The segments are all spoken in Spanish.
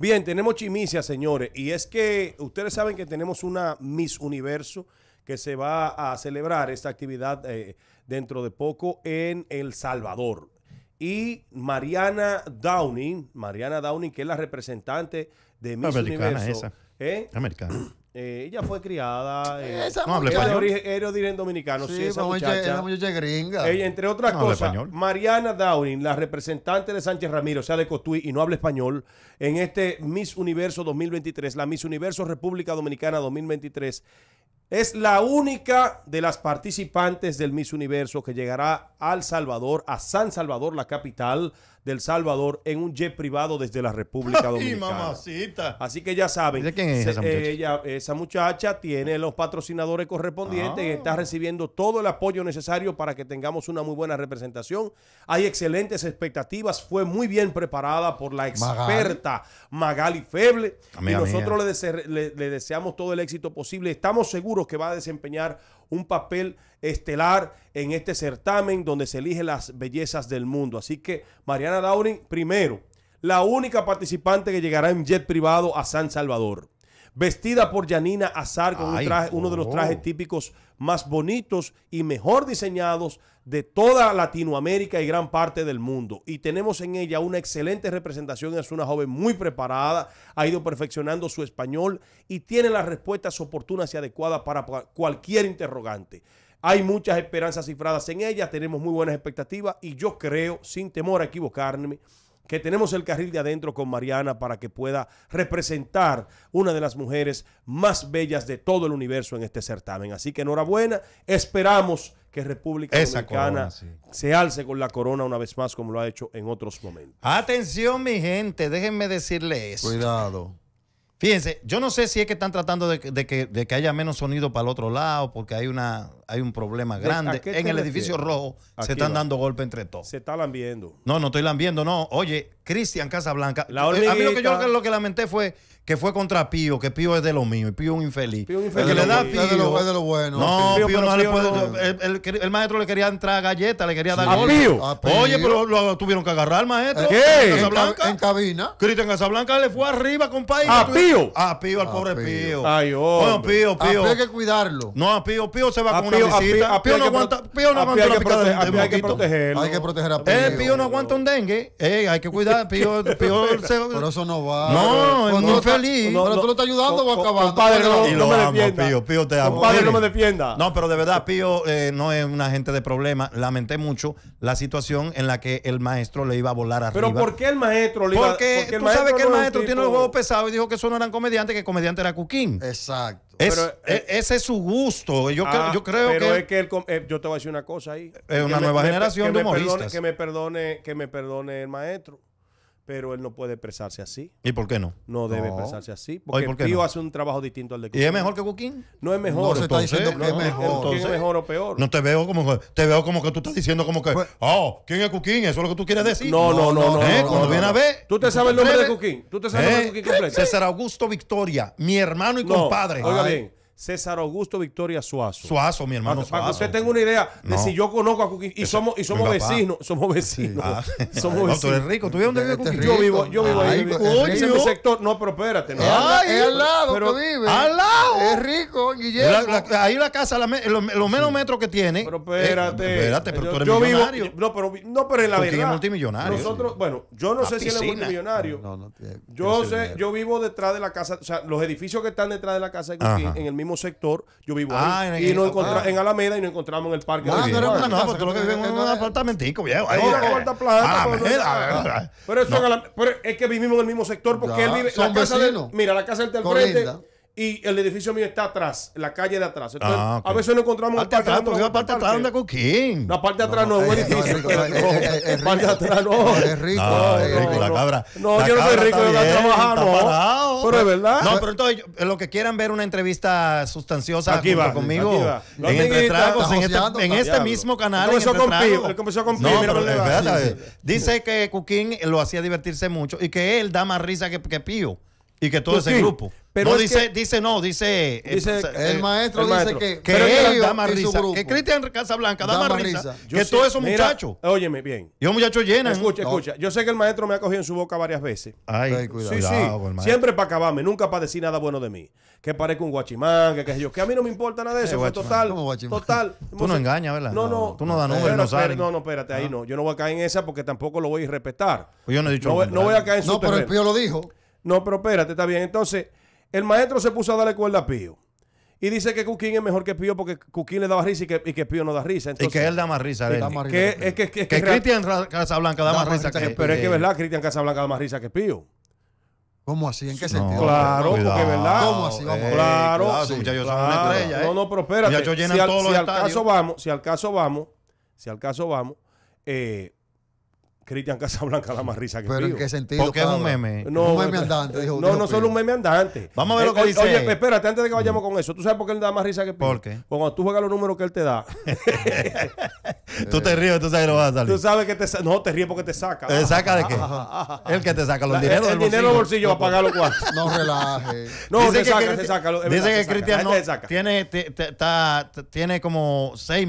Bien, tenemos chimicia, señores. Y es que ustedes saben que tenemos una Miss Universo que se va a celebrar esta actividad eh, dentro de poco en El Salvador. Y Mariana Downing, Mariana Downing, que es la representante de Miss Americana Universo. ¿eh? Americana. Eh, ella fue criada. Eh, no habla español. era origen dominicano. Sí, esa muchacha. Esa muchacha gringa. entre otras cosas, Mariana Downing, la representante de Sánchez Ramiro, o sea, de Cotuí, y no habla español, en este Miss Universo 2023, la Miss Universo República Dominicana 2023, es la única de las participantes del Miss Universo que llegará al Salvador, a San Salvador, la capital del Salvador, en un jet privado desde la República Dominicana. Así que ya saben, ¿De esa, muchacha? Eh, esa muchacha tiene los patrocinadores correspondientes y ah. está recibiendo todo el apoyo necesario para que tengamos una muy buena representación. Hay excelentes expectativas, fue muy bien preparada por la experta Magali, Feble y nosotros le deseamos todo el éxito posible. Estamos seguros que va a desempeñar un papel estelar en este certamen donde se eligen las bellezas del mundo. Así que Mariana Lauren, primero, la única participante que llegará en jet privado a San Salvador. Vestida por Janina Azar con uno de los oh. trajes típicos más bonitos y mejor diseñados de toda Latinoamérica y gran parte del mundo. Y tenemos en ella una excelente representación, es una joven muy preparada, ha ido perfeccionando su español y tiene las respuestas oportunas y adecuadas para cualquier interrogante. Hay muchas esperanzas cifradas en ella, tenemos muy buenas expectativas y yo creo, sin temor a equivocarme, que tenemos el carril de adentro con Mariana para que pueda representar una de las mujeres más bellas de todo el universo en este certamen. Así que enhorabuena, esperamos que República Dominicana se alce con la corona una vez más como lo ha hecho en otros momentos. Atención mi gente, déjenme decirles. Cuidado. Fíjense, yo no sé si es que están tratando de, que, de que, haya menos sonido para el otro lado, porque hay, una, hay un problema grande. En el edificio rojo se están dando golpe entre todos. Se está lambiendo. No, no estoy lambiendo, no. Oye, Cristian Casablanca. Eh, a mí lo que yo lo que lamenté fue que fue contra Pío, que Pío es de lo mío, y Pío es un infeliz. Pío que le da Pío. Es de lo, bueno. No, Pío, no le puede. El, maestro le quería entrar a galleta, le quería dar ¿A Pío? A Pío. Oye, pero lo, tuvieron que agarrar, maestro. ¿Qué? En, Casablanca. en cabina. Cristian Casablanca le fue arriba, compadre. ¿A Pío? A Pío, al pobre Pío. Ay, oh. Bueno, Pío, Pío. hay que cuidarlo. No, a Pío, Pío se va con Pío, una visita. A Pío no aguanta. Pío no aguanta hay que protegerlo. Hay que proteger a eh, Pío. Eh, Pío no aguanta un dengue. Eh, hay que cuidar. Pío, Pío Pero eso no va. No, no feliz. No, no, tú lo estás ayudando o acabando. Padre, no, y lo me defienda. Pío, Pío, te amo. Compadre, no me defienda. No, pero de verdad, Pío eh, no es un agente de problema. Lamenté mucho la situación en la que el maestro le iba a volar arriba. Pero ¿por qué el maestro le iba Porque, porque tú sabes que el maestro tiene los huevos pesados y dijo que eso no eran comediantes, que el comediante era Cuquín. Exacto. pero, eh, e, ese es su gusto. Yo, ah, yo creo que. Pero es que el, eh, yo te voy a decir una cosa ahí. Es una nueva generación de humoristas. Perdone, que, me perdone, que me perdone el maestro pero él no puede expresarse así. ¿Y por qué no? No debe expresarse así. Porque por hace un trabajo distinto al de Cuquín. ¿Y es mejor que Cuquín? No es mejor. No se está diciendo que es mejor. ¿Quién es mejor o peor? No te veo como que, te veo como que tú estás diciendo como que, pues- oh, ¿quién es cooking Eso es lo que tú quieres decir. No, no, no. no, ¿Eh? Cuando viene a ver. ¿Tú te sabes el nombre de Cuquín? ¿Eh? ¿Tú te sabes el nombre de ¿Eh? completo? César Augusto Victoria, mi hermano y compadre. Oiga bien. César Augusto Victoria Suazo. Suazo, mi hermano. Para, para que usted tenga una idea de si yo conozco a Cuquín. Y somos, y somos vecinos. Somos vecinos. Ah. Somos vecinos. No, tú eres rico. ¿Tú vives donde vive Cuquín? Yo vivo, yo vivo ahí. Ese es mi sector. No, pero espérate. No. Ay, al lado, pero, Al lado es rico, Guillermo. ahí la casa, los menos metros que tiene. Pero espérate. Eh, espérate, pero tú eres yo millonario. Vivo, no, pero, no, pero en la Porque verdad. multimillonario. Nosotros, bueno, yo no sé si él es multimillonario. No, no, yo sé, yo vivo detrás de la casa, o sea, los edificios que están detrás de la casa en, el mismo sector, yo vivo ahí. Ah, en y nos ah, en Alameda y nos encontramos en el parque. Ah, no, no, no, porque lo que vivimos es un apartamentico, viejo. Pero es que vivimos en el mismo sector porque él vive la casa Mira, la casa del frente y el edificio mío está atrás, en la calle de atrás. Entonces, ah, A veces no encontramos parte atrás, la parte atrás anda con quién. La parte de atrás no, es un eh, eh, edificio. Eh, la parte de atrás no. Es rico. la cabra. No, yo no soy rico, yo estoy trabajando. No, pero es verdad. No, pero entonces, los que quieran ver una entrevista sustanciosa aquí va, conmigo, este en este, en este mismo canal. Él este comenzó con Pío. Dice que Cuquín lo hacía divertirse mucho y que él da más risa que Pío. Y que todo ese grupo. Pero no, dice, dice no, dice. Eh, dice el, eh, maestro dice que. Que, ellos, que Cristian Casablanca da, da más risa. Que todos esos muchachos. Óyeme bien. Yo, muchachos llenan. Escucha, escucha. Yo sé que el maestro me ha cogido en su boca varias veces. Ay, Ay cuidado. Sí, sí. Siempre para acabarme, nunca para decir nada bueno de mí. Que parezco un guachimán, que qué yo. Que a mí no me importa nada de eso. Fue total. Total. Tú no engañas, ¿verdad? No, no. Tú no das números, no No, no, espérate, ahí ah. no. Yo no voy a caer en esa porque tampoco lo voy a respetar. Pues yo no he dicho No voy a caer en No, pero el pío lo dijo. No, pero espérate, está bien. Entonces, el maestro se puso a darle cuerda a Pío. Y dice que Cuquín es mejor que Pío porque Cuquín le daba risa y que, y que Pío no da risa. Entonces, y que él da más risa. que, Cristian Casablanca da, más, risa que, Pío. Pero es que, ¿verdad? Cristian Casablanca da más risa que Pío. ¿Cómo así? ¿En qué sentido? claro, porque verdad. ¿Cómo así? Vamos. claro, claro, una estrella. ¿eh? No, no, pero Si, al, si al caso vamos, si al caso vamos, si al caso vamos, eh, Cristian Casablanca da más risa que ¿Pero en qué sentido? Porque es un meme. No, un meme andante. Dijo, no, no solo un meme andante. Vamos a ver eh, lo que dice. Oye, espérate, antes de que vayamos con eso. ¿Tú sabes por qué él da más risa que Pío? ¿Por qué? Cuando tú juegas los números que él te da. tú te ríes, tú sabes que no vas a salir. Tú sabes que te No, te ríes porque te saca. ¿Te saca de qué? El que te saca los dineros. El dinero del bolsillo va a pagar los cuartos. No relaje. No, te saca, te saca. Dice que Cristian no tiene, tiene como seis,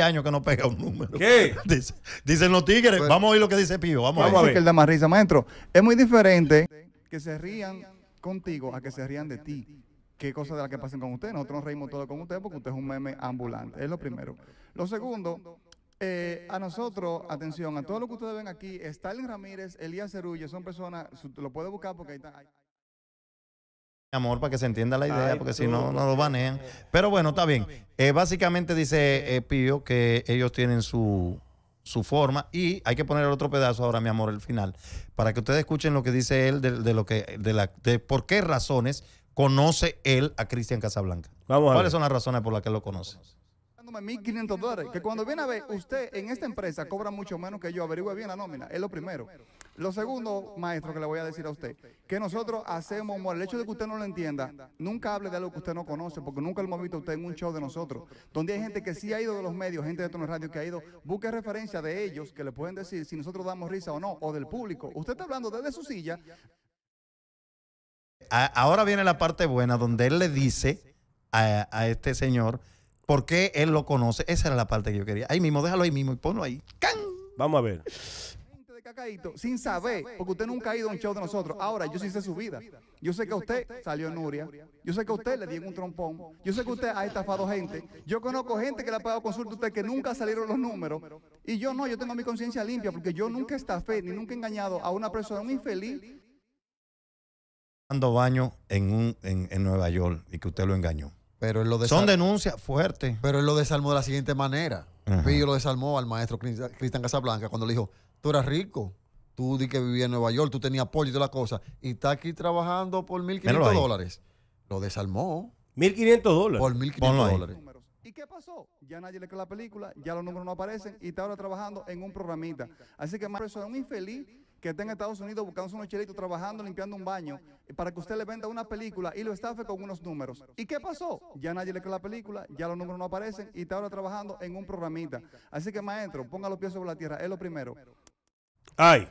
años que no pega un número. ¿Qué? Dicen los tigres. Pues- vamos a oír lo que dice Pío. Vamos, a ver. que el da más risa, maestro. Es muy diferente que se rían contigo a que se rían de ti qué cosa de las que pasen con usted. Nosotros nos reímos todos con usted porque usted es un meme ambulante. Es lo primero. Lo segundo, eh, a nosotros, atención, a todo lo que ustedes ven aquí, Stalin Ramírez, Elías Cerullo, son personas, lo puede buscar porque ahí está. mi Amor, para que se entienda la idea, porque si no, no lo banean. Pero bueno, está bien. Eh, básicamente dice eh, Pío que ellos tienen su, su forma y hay que poner el otro pedazo ahora, mi amor, el final, para que ustedes escuchen lo que dice él de, lo que, de, la, por qué razones conoce él a Cristian Casablanca. Vamos ¿Cuáles son las razones por las que lo conoce? 1.500 dólares. Que cuando viene a ver, usted en esta empresa cobra mucho menos que yo. Averigüe bien la nómina. Es lo primero. Lo segundo, maestro, que le voy a decir a usted, que nosotros hacemos El hecho de que usted no lo entienda, nunca hable de algo que usted no conoce, porque nunca el hemos visto usted en un show de nosotros, donde hay gente que sí ha ido de los medios, gente de Tono Radio que ha ido. Busque referencia de ellos que le pueden decir si nosotros damos risa o no, o del público. Usted está hablando desde su silla. Ahora viene la parte buena, donde él le dice a este señor porque él lo conoce. Esa era la parte que yo quería. Ahí mismo, déjalo ahí mismo y ponlo ahí. ¡Can! Vamos a ver. sin saber, porque usted nunca ha ido en un show de nosotros. Ahora, yo sí sé su vida. Yo sé que usted salió en Nuria. Yo sé que usted le dio un trompón. Yo sé que usted ha estafado gente. Yo conozco gente que le ha pagado consulta a usted que nunca salieron los números. Y yo no, yo tengo mi conciencia limpia porque yo nunca estafé ni nunca he engañado a una persona, muy infeliz. Dando baño en, en, en Nueva York y que usted lo engañó lo Son denuncias fuertes. Pero él lo desarmó de la siguiente manera. Pillo lo desarmó al maestro Cristian Casablanca cuando le dijo, tú eras rico, tú di que vivías en Nueva York, tú tenías apoyo y toda la cosa y está aquí trabajando por 1.500 dólares. Lo desalmó. 1.500 dólares. Por 1.500 dólares. ¿Y qué pasó? Ya nadie le creó la película, ya los números no aparecen y está ahora trabajando en un programita. Así que, eso es un infeliz que está en Estados Unidos buscando unos chelitos, trabajando, limpiando un baño, eh, para que usted le venda una película y lo estafe con unos números. ¿Y qué pasó? Ya nadie le cree la película, ya los números no aparecen y está ahora trabajando en un programita. Así que, maestro, ponga los pies sobre la tierra, es lo primero. ¡Ay!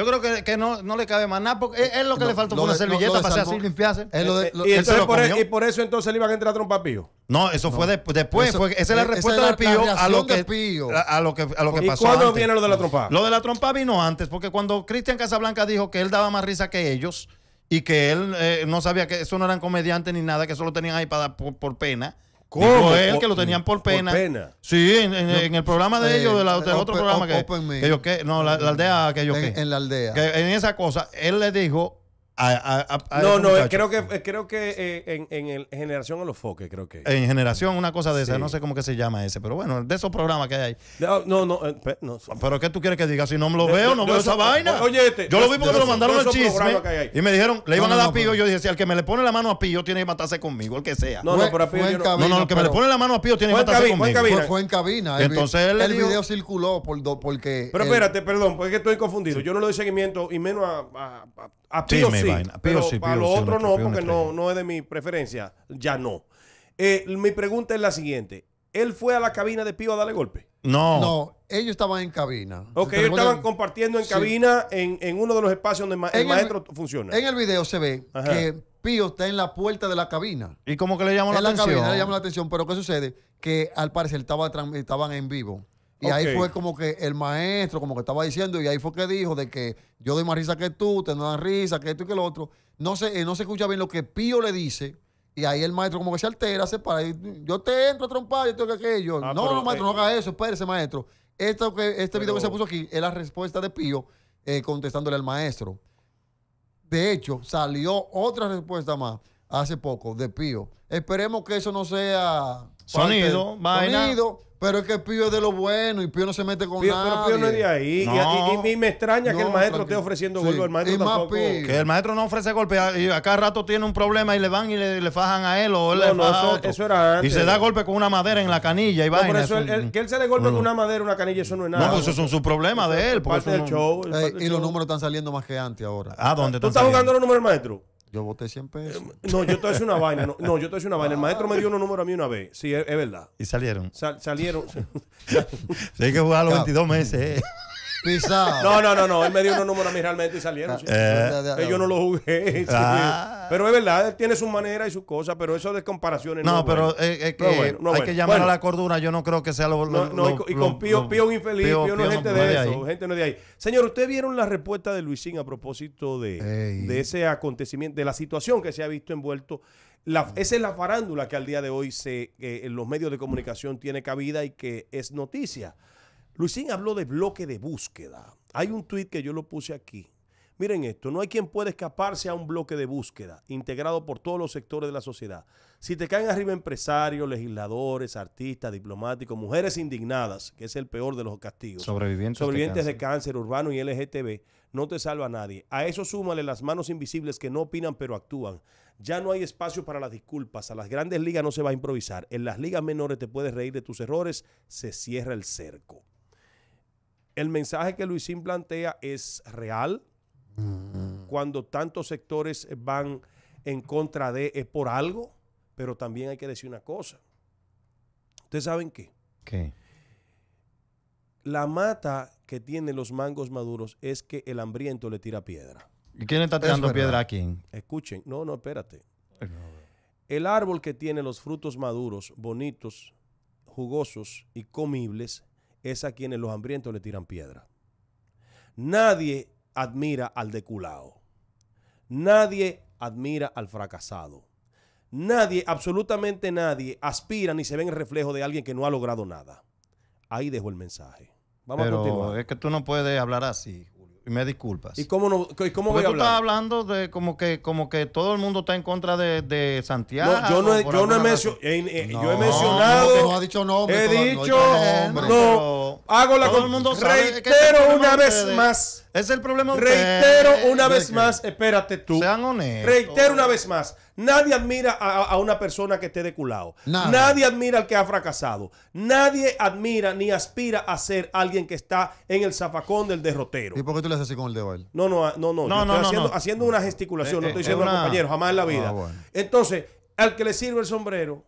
Yo creo que, que no, no, le cabe más nada, porque es, lo que le faltó una servilleta para hacer así limpiarse. Eh, y, por e- y, por eso entonces le iba a entrar a trompa Pío. No, eso fue pues, después. esa es la respuesta de Pío, a lo que, A, lo que, a lo que pasó. cuándo tiene viene lo de la trompa? Lo de la trompa vino antes, porque cuando Cristian Casablanca dijo que él daba más risa que ellos y que él eh, no sabía que eso no eran comediantes ni nada, que eso lo tenían ahí para, por pena ¿Cómo? él que lo tenían por pena. Sí, en, el programa de eh, ellos, del de eh, otro programa que, ellos qué, no, la, aldea que ellos en, En la aldea. Que en esa cosa, él le dijo no, este no, creo que, eh, creo que eh, en, en, el, generación a los foques, creo que. En generación, una cosa de esa, no sé cómo que se llama ese, pero bueno, de esos programas que hay. No, no, no. Eh, no. Pero ¿qué tú quieres que diga? Si no me lo veo, no veo esa vaina. Oye, este, yo lo vi porque me lo mandaron al chisme y me dijeron, le iban a dar a dar pío. Yo dije, si al que me le pone la mano a pío tiene que matarse conmigo, el que sea. No, no, pero a pío. Yo no, no, el que me le pone la mano a pío tiene que matarse conmigo. Fue en cabina. Entonces el video circuló porque. Pero espérate, perdón, porque estoy confundido. Yo no le doy seguimiento y menos a Pío sí. Pero, para los otros no, porque no, es de mi preferencia. Ya no. Eh, mi pregunta es la siguiente. ¿Él fue a la cabina de Pío a darle golpe? No. No, ellos estaban en cabina. Ok, ellos estaban compartiendo en cabina en, uno de los espacios donde el, maestro funciona. En el video se ve que Pío está en la puerta de la cabina. ¿Y cómo que le llamó la, atención? le llamó la atención, pero ¿qué sucede? Que al parecer estaba, estaban en vivo. Y ahí fue como que el maestro, como que estaba diciendo, y ahí fue que dijo de que yo doy más risa que tú, te dan risa, que esto y que lo otro. No se, eh, no se escucha bien lo que Pío le dice. Y ahí el maestro como que se altera, se para. Y, yo te entro a trompar, yo tengo que aquello. Ah, no, no, maestro, eh, no haga eso, espérese, maestro. Esto que, este video que se puso aquí es la respuesta de Pío eh, contestándole al maestro. De hecho, salió otra respuesta más hace poco de Pío. Esperemos que eso no sea Sonido, vaina. Pero es que Pío es de lo bueno y Pío no se mete con nadie. y, me extraña que el maestro esté ofreciendo golpe. El maestro Que el maestro no ofrece golpe. Ah, y a cada rato tiene un problema y le van y le, fajan a él o eso, era Y se da golpe con una madera en la canilla y que él se le golpe con una madera, una canilla, eso no es nada. No, pues eso son sus problema de él. y los números están saliendo más que antes ahora. ¿A ah, dónde ¿Tú estás jugando los números, maestro? Yo voté 100 pesos. Eh, no, yo te hice una vaina. No, no, yo te voy una vaina. El maestro me dio unos números a mí una vez. Sí, es, verdad. ¿Y salieron? salieron. hay que jugar a los 22 meses. Eh. No, no, no, no. Él me dio unos números a mí realmente y salieron. Eh, yo no lo jugué. Ah. Pero es verdad, él tiene su manera y sus cosas, pero eso de comparaciones no. pero es, hay que llamar a la cordura. Yo no creo que sea lo. y con Pío, Pío infeliz, Pío, no es gente de eso. Gente no de ahí. Señor, ¿ustedes vieron la respuesta de Luisín a propósito de, ese acontecimiento, de la situación que se ha visto envuelto? esa es la farándula que al día de hoy se, eh, en los medios de comunicación tiene cabida y que es noticia. Luisín habló de bloque de búsqueda. Hay un tuit que yo lo puse aquí. Miren esto, no hay quien pueda escaparse a un bloque de búsqueda integrado por todos los sectores de la sociedad. Si te caen arriba empresarios, legisladores, artistas, diplomáticos, mujeres indignadas, que es el peor de los castigos. Sobrevivientes, de, cáncer. de, cáncer. urbano y LGTB, no te salva a nadie. A eso súmale las manos invisibles que no opinan pero actúan. Ya no hay espacio para las disculpas. A las grandes ligas no se va a improvisar. En las ligas menores te puedes reír de tus errores, se cierra el cerco. El mensaje que Luisín plantea es real. Cuando tantos sectores van en contra de es por algo, pero también hay que decir una cosa. ¿Ustedes saben qué? ¿Qué? La mata que tienen los mangos maduros es que el hambriento le tira piedra. ¿Y quién está tirando piedra a quién? Escuchen, no, no, espérate. El árbol que tiene los frutos maduros, bonitos, jugosos y comibles, es a quienes los hambrientos le tiran piedra. Nadie admira al deculado. Nadie admira al fracasado. Nadie, absolutamente nadie, aspira ni se ve en el reflejo de alguien que no ha logrado nada. Ahí dejo el mensaje. Vamos a continuar. Es que tú no puedes hablar así me disculpas. ¿Y cómo, no, y cómo voy a hablar? tú estás hablando de como que, como que todo el mundo está en contra de, de Santiago. No, yo no, he, yo no he, mencionado... no, he mencionado. No, no ha dicho nombre. He dicho. No, hago la Reitero una vez más. Es el problema. Reitero una vez más. Espérate tú. Sean honestos. Reitero una vez más. Nadie admira a, una persona que esté de culado. Nadie admira al que ha fracasado. Nadie admira ni aspira a ser alguien que está en el zafacón del derrotero. ¿Y por qué tú le haces así con el dedo ah, No, no, no, no. estoy haciendo, una gesticulación. Eh, no eh, estoy eh, diciendo compañero, jamás en la ah, vida. Entonces, al que le sirva el sombrero,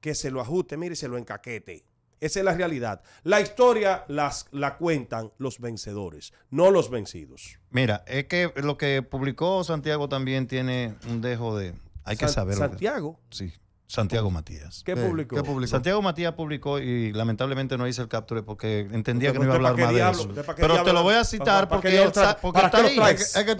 que se lo ajuste, mire, se lo encaquete. Esa es la realidad. La historia las, la cuentan los vencedores, no los vencidos. Mira, es que lo que publicó Santiago también tiene un dejo de... Hay que saberlo. Santiago. Sí. Santiago Matías. ¿Qué publicó? Santiago Matías publicó y lamentablemente no hice el capture porque entendía que no iba a hablar más de eso. Pero te lo voy a citar porque, está, ahí.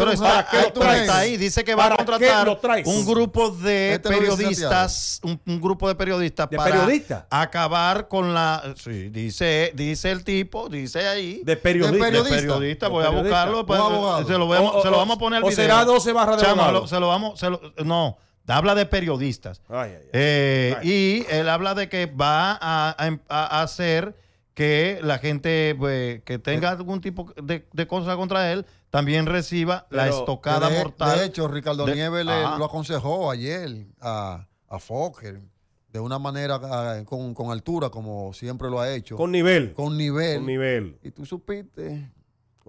está, ahí. Dice que va a contratar este un grupo de periodistas, un, grupo de periodistas para acabar con la. Sí, dice, dice el tipo, dice ahí. De periodista. De periodista. voy a buscarlo. Pues, se lo vamos a poner O será 12 barra de Se lo vamos. No habla de periodistas. Eh, y él habla de que va a, em, hacer que la gente pues, que tenga algún tipo de, de, cosa contra él también reciba la estocada mortal. De hecho, Ricardo Nieves lo aconsejó ayer a, a Fokker de una manera con, altura, como siempre lo ha hecho. Con nivel. Con nivel. Y tú supiste.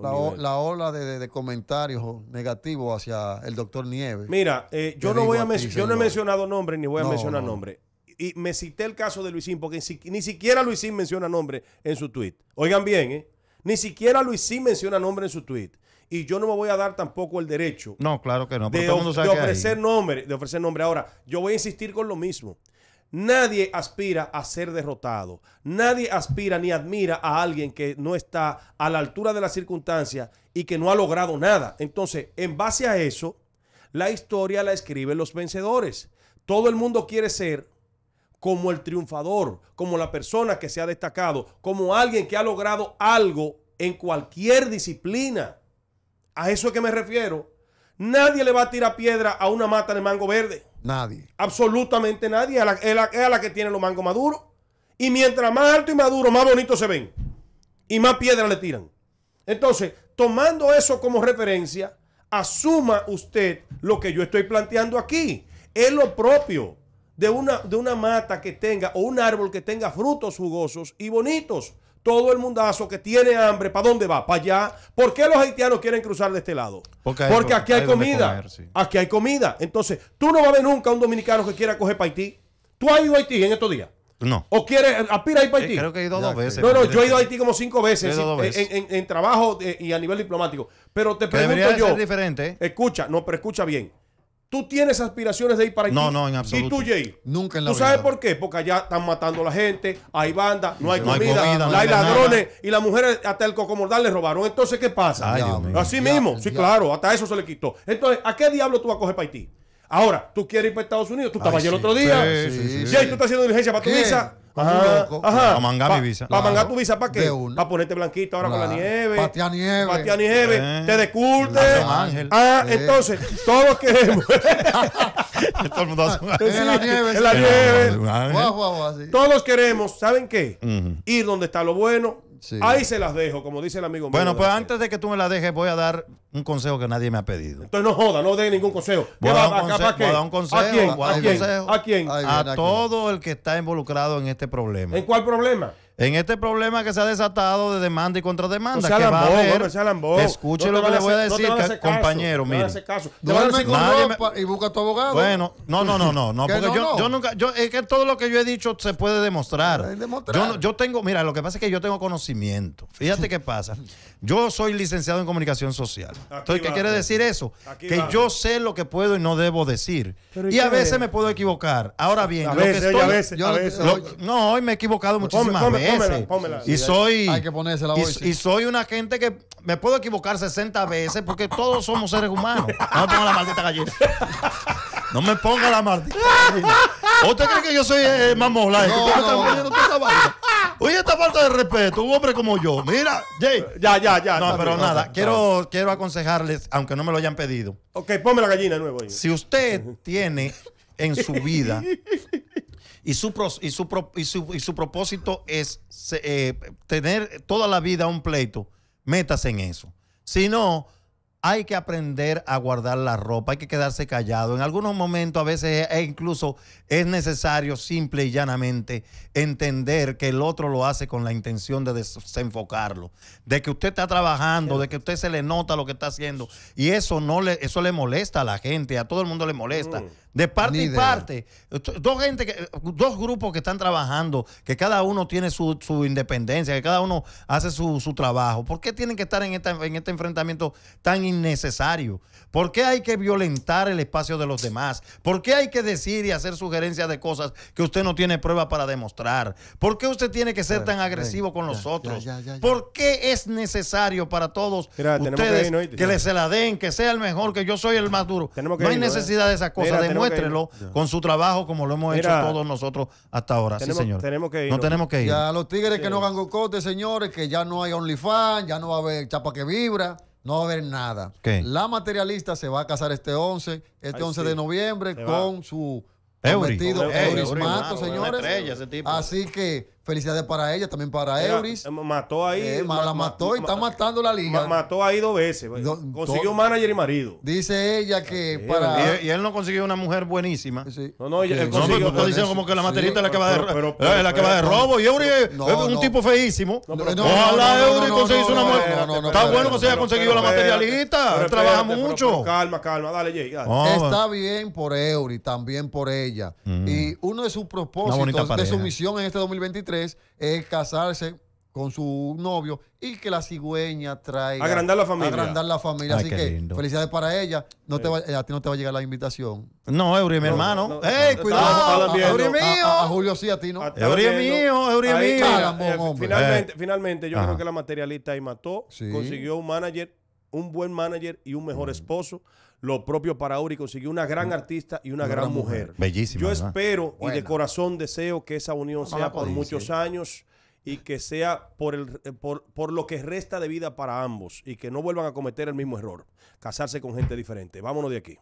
La, ola de, comentarios negativos hacia el doctor Nieves. Mira, eh, yo, no voy a, he mencionado nombres ni voy a mencionar nombres. Y me cité el caso de Luisín, porque ni siquiera Luisín menciona nombre en su tweet. Oigan bien, ¿eh? Ni siquiera Luisín menciona nombre en su tweet. Y yo no me voy a dar tampoco el derecho. No, claro que no. ofrecer nombre, de ofrecer nombre. Ahora, yo voy a insistir con lo mismo. Nadie aspira a ser derrotado. Nadie aspira ni admira a alguien que no está a la altura de las circunstancias y que no ha logrado nada. Entonces, en base a eso, la historia la escriben los vencedores. Todo el mundo quiere ser como el triunfador, como la persona que se ha destacado, como alguien que ha logrado algo en cualquier disciplina. A eso es que me refiero. Nadie le va a tirar piedra a una mata de mango verde. Nadie. Absolutamente nadie. Es la, la, que tiene los mangos maduros. Y mientras más alto y maduro, más bonito se ven. Y más piedra le tiran. Entonces, tomando eso como referencia, asuma usted lo que yo estoy planteando aquí. Es lo propio de una, de una mata que tenga o un árbol que tenga frutos jugosos y bonitos todo el mundazo que tiene hambre, ¿para dónde va? Para allá. ¿Por qué los haitianos quieren cruzar de este lado? Porque, aquí hay, comida. Aquí hay comida. Entonces, tú no vas a ver nunca a un dominicano que quiera coger para Haití. ¿Tú has ido a Haití en estos días? No. ¿O quieres, aspira a ir para eh, Haití? creo que he ido dos veces. No, no, yo he ido a Haití como cinco veces, en, trabajo eh, y a nivel diplomático. Pero te pregunto yo. diferente. Escucha, no, pero escucha bien. Tú tienes aspiraciones de ir para Haití. No, no, en absoluto. ¿Y tú, Jay? Nunca en la ¿Tú sabes por qué? Porque allá están matando a la gente, hay bandas, no hay comida, hay, ladrones y las mujeres hasta el cocomordal le robaron. Entonces, ¿qué pasa? Así mismo, sí, claro, hasta eso se le quitó. Entonces, ¿a qué diablo tú vas a coger para Haití? Ahora, tú quieres ir para Estados Unidos, tú estabas ayer el otro día. Sí, sí, Jay, tú estás haciendo diligencia para tu visa. Ajá, Para mangar mi visa. Para mangar tu visa, ¿para qué? Para ponerte blanquito ahora con la nieve. a nieve. a nieve. Te desculte. Ah, entonces, todos queremos. Todo el mundo hace un ángel. En la nieve. En la nieve. Todos queremos, ¿saben qué? Ir donde está lo bueno, Ahí se las dejo, como dice el amigo. Bueno, pues antes de que tú me las dejes, voy a dar un consejo que nadie me ha pedido. Entonces no joda, no dé ningún consejo. Voy a un, consejo. ¿A quién? A todo el que está involucrado en este problema. ¿En cuál problema? en este problema que se ha desatado de demanda y contrademanda. demanda, que va a haber, escuche lo que le voy a decir, compañero. Mire, y busca tu abogado. Bueno, no, no, no, no, porque yo, nunca, es que todo lo que yo he dicho se puede demostrar. Yo, tengo, mira, lo que pasa es que yo tengo conocimiento. Fíjate qué pasa. Yo soy licenciado en comunicación social. Entonces, ¿qué quiere decir eso? Que yo sé lo que puedo y no debo decir. y a veces me puedo equivocar. Ahora bien, a veces, no, hoy me he equivocado muchísimas veces. Y soy. soy una gente que me puedo equivocar 60 veces porque todos somos seres humanos. No me ponga la maldita gallina. No me ponga la maldita ¿Usted cree que yo soy eh, mamola? No, Oye, esta falta de respeto, un hombre como yo. Mira, Jay. Ya, ya, ya. No, pero nada, quiero, quiero aconsejarles, aunque no me lo hayan pedido. Ok, ponme la gallina de nuevo Si usted tiene en su vida y su, y su, y su, propósito es eh, tener toda la vida un pleito, métase en eso. Si no, hay que aprender a guardar la ropa, hay que quedarse callado. En algunos momentos, a veces, e incluso es necesario simple y llanamente entender que el otro lo hace con la intención de desenfocarlo, de que usted está trabajando, de que usted se le nota lo que está haciendo. Y eso no le, eso le molesta a la gente, a todo el mundo le molesta. Mm de parte y parte. Dos gente, que, dos grupos que están trabajando, que cada uno tiene su, independencia, que cada uno hace su, trabajo. ¿Por qué tienen que estar en, este enfrentamiento tan innecesario? ¿Por qué hay que violentar el espacio de los demás? ¿Por qué hay que decir y hacer sugerencias de cosas que usted no tiene prueba para demostrar? ¿Por qué usted tiene que ser tan agresivo con los otros? ¿Por qué es necesario para todos ustedes que, le se la den, que sea el mejor, que yo soy el más duro? no hay ¿eh? necesidad de esas cosas demuéstrenlo con su trabajo como lo hemos hecho todos nosotros hasta ahora. Tenemos, sí, señor. Tenemos que ir. No tenemos que ir. Ya los tigres que no hagan cocote señores, que ya no hay OnlyFans, ya no va a haber chapa que vibra. No va a haber nada. La materialista se va a casar este 11, este 11 de noviembre con su Euris. Mato, señores. Así que felicidades para ella, también para Euris. Eh, mató ahí. Eh, la mató y está matando la liga. mató ahí dos veces. Pues. consiguió manager y marido. Dice ella que para. E, y, él no consiguió una mujer buenísima. No, no, no, consiguió. estás como que la materialista es la que va de, la que de robo. Y Euris es un tipo feísimo. Ojalá Euris conseguiese una mujer. Está bueno que se haya conseguido la materialista. Trabaja mucho. Calma, calma, dale, Está bien por Euris, también por ella y uno de sus propósitos, de su misión en este 2023, es casarse con su novio y que la cigüeña traiga. Agrandar la familia. Agrandar la familia. Así que felicidades para ella. No te a ti no te va a llegar la invitación. No, Eury, mi hermano. ¡Ey, cuidado! ¡Eury mío! A, Julio sí, a ti no. ¡Eury mío! ¡Eury finalmente, finalmente, yo creo que la materialista ahí mató. Consiguió un manager, un buen manager y un mejor esposo lo propio para Uri, consiguió una gran artista y una, gran, mujer. Bellísima. Yo espero y de corazón deseo que esa unión sea por muchos años y que sea por, el, eh, por, por, lo que resta de vida para ambos y que no vuelvan a cometer el mismo error, casarse con gente diferente. Vámonos de aquí.